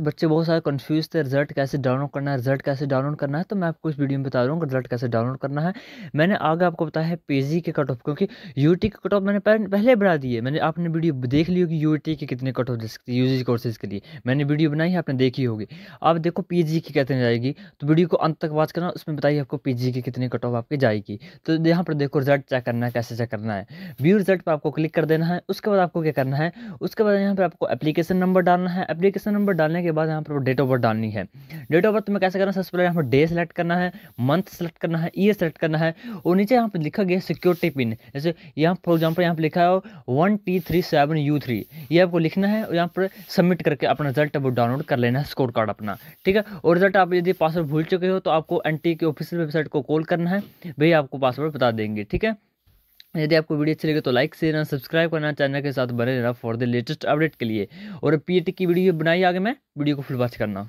बच्चे बहुत सारे कन्फ्यूज थे रिजल्ट कैसे डाउनलोड करना है रिजल्ट कैसे डाउनलोड करना है तो मैं आपको इस वीडियो में बता रहा हूँ रिजल्ट कैसे डाउनलोड करना है मैंने आगे आपको बताया है जी के कट ऑफ क्योंकि यूटी के कट ऑफ मैंने पहले बढ़ा दिए मैंने आपने वीडियो देख ली होगी यूटी के कितने कट ऑफ दे यू यूजी कोर्सेज के लिए मैंने वीडियो बनाई है आपने देखी होगी आप देखो पी की कितने जाएगी तो वीडियो को अंत तक वाच करना उसमें बताइए आपको पी की कितनी कट ऑफ आपकी जाएगी तो यहाँ पर देखो रिजल्ट चेक करना है कैसे चेक करना है व्यू रिजल्ट पर आपको क्लिक कर देना है उसके बाद आपको क्या करना है उसके बाद यहाँ पर आपको एप्लीकेशन नंबर डालना है एप्लीकेशन नंबर डालने करने के बाद यहाँ पर डेट ऑफ बर्थ डालनी है डेट ऑफ बर्थ में कैसे करना सबसे पहले यहाँ पर डे सेलेक्ट करना है मंथ सेलेक्ट करना है ईयर सेलेक्ट करना है और नीचे यहाँ पर लिखा गया सिक्योरिटी पिन जैसे यहाँ फॉर एग्जाम्पल यहाँ पर लिखा है one T three seven U three ये आपको लिखना है और यहाँ पर सबमिट करके अपना रिजल्ट वो डाउनलोड कर लेना है स्कोर कार्ड अपना ठीक है और रिजल्ट आप यदि पासवर्ड भूल चुके हो तो आपको एन के ऑफिशियल वेबसाइट को कॉल करना है वही आपको पासवर्ड बता देंगे ठीक है यदि आपको वीडियो अच्छी लगे तो लाइक शेयर सब्सक्राइब करना चैनल के साथ बने रहना फॉर द लेटेस्ट अपडेट के लिए और पीएटी की वीडियो बनाई आगे मैं वीडियो को फुल वॉच करना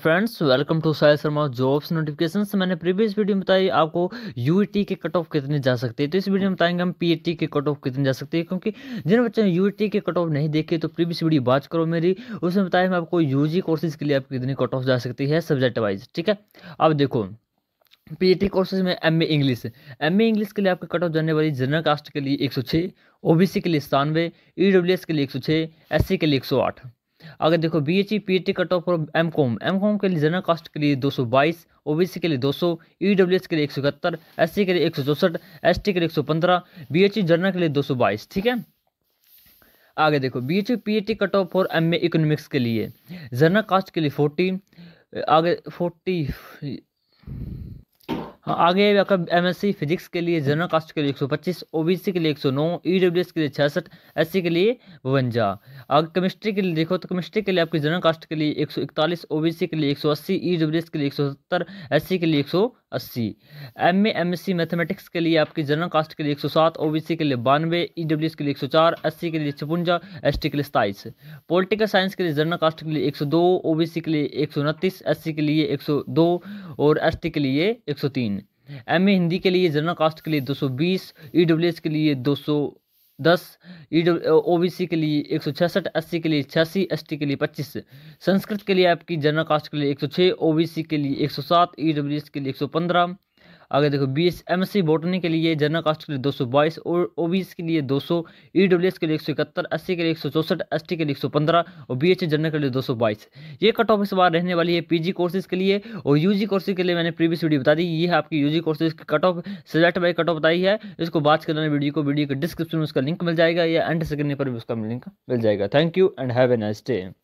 friends welcome to Sahil Sharma jobs notification तो मैंने प्रीवियस वीडियो में बताई आपको यू e के कट ऑफ कितने जा सकते हैं तो इस वीडियो में बताएंगे हम पी e के कट ऑफ कितने जा सकते हैं क्योंकि जिन बच्चों ने यू e के कट ऑफ नहीं देखे तो प्रीवियस वीडियो बात करो मेरी उसमें बताया मैं आपको यू कोर्सेज के लिए आपकी कितनी कट ऑफ जा सकती है सब्जेक्ट वाइज ठीक है अब देखो पी टी कोर्सेज में M A English M A English के लिए आपके कट ऑफ जाने वाली जनरल कास्ट के लिए एक सौ छः ओबीसी के लिए सतानवे एस के लिए एक सौ छः एससी के लिए एक सौ आठ आगे देखो B H E P H cut off M com M com के लिए जनरल कास्ट के लिए दो सौ बाईस ओ बी सी के लिए दो सौ ई डब्ल्यू एस के लिए एक सौ इकहत्तर एस सी के लिए एक सौ चौसठ एस टी के लिए एक सौ पंद्रह बी एच ई जनरल के लिए दो सौ बाईस ठीक है आगे देखो B H E P H T cut off for M A economics के लिए जनरल कास्ट के लिए फोर्टी आगे फोर्टी आगे आपका सी फिजिक्स के लिए जनरल कास्ट के लिए 125 ओबीसी के लिए 109 एस के लिए छियासठ एससी के लिए बवंजा आगे केमिस्ट्री के लिए देखो तो केमिस्ट्री के लिए आपकी जनरल कास्ट के लिए 141 ओबीसी के लिए 180 एस के लिए 170 एससी के लिए सौ अस्सी M M S C mathematics के लिए आपकी जनरल कास्ट के लिए एक सौ सात ओ बी सी के लिए बानवे ई डब्ल्यू एस के लिए एक सौ चार एस सी के लिए छपुंजा एस टी के लिए सताईस पॉलिटिकल साइंस के लिए जनरल कास्ट के लिए एक सौ दो ओ बी सी के लिए एक सौ उनतीस एस सी के लिए एक सौ दो और एस टी के लिए एक सौ तीन एम ए हिंदी के लिए जनरल कास्ट के लिए दो सौ बीस ई डब्ल्यू एस के लिए दो सौ दस ई ओ बी सी के लिए एक सौ छियासठ एस के लिए छियासी एस के लिए पच्चीस संस्कृत के लिए आपकी जनरल कास्ट के लिए एक सौ छः ओ के लिए एक सौ सात ई एस के लिए एक सौ पंद्रह आगे देखो B S M C botany के लिए जनरल कास्ट के लिए दो सौ बाईस और ओ बी एस के लिए दो सौ ई डब्ल्यू एस के लिए एक सौ इकहत्तर एस सी के लिए एक सौ चौसठ एस टी के लिए एक सौ पंद्रह और बी एच जनरल के लिए दो सौ बाईस ये कट ऑफ इस बार रहने वाली है पी जी कोर्सेज के लिए और यू जी कोर्सेज के लिए मैंने प्रीवियस वीडियो बता दी ये है आपकी यू जी कोर्सेज की cut off subject by cut off बताई है इसको बात करना वीडियो को वीडियो के डिस्क्रिप्शन में उसका लिंक मिल जाएगा या एंड स्क्रीन पर भी उसका लिंक मिल जाएगा thank you and have a nice day